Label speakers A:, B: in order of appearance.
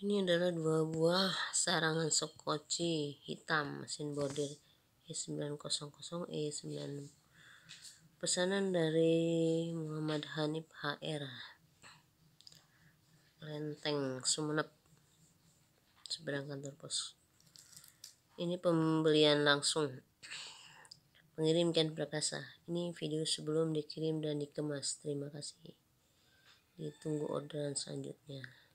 A: Ini adalah dua buah sarangan sokoci hitam mesin bordir e 900 e 9 Pesanan dari Muhammad Hanif HR. Lenteng Sumeneb seberang kantor pos. Ini pembelian langsung. Pengirimkan perkasa Ini video sebelum dikirim dan dikemas. Terima kasih. Ditunggu orderan selanjutnya.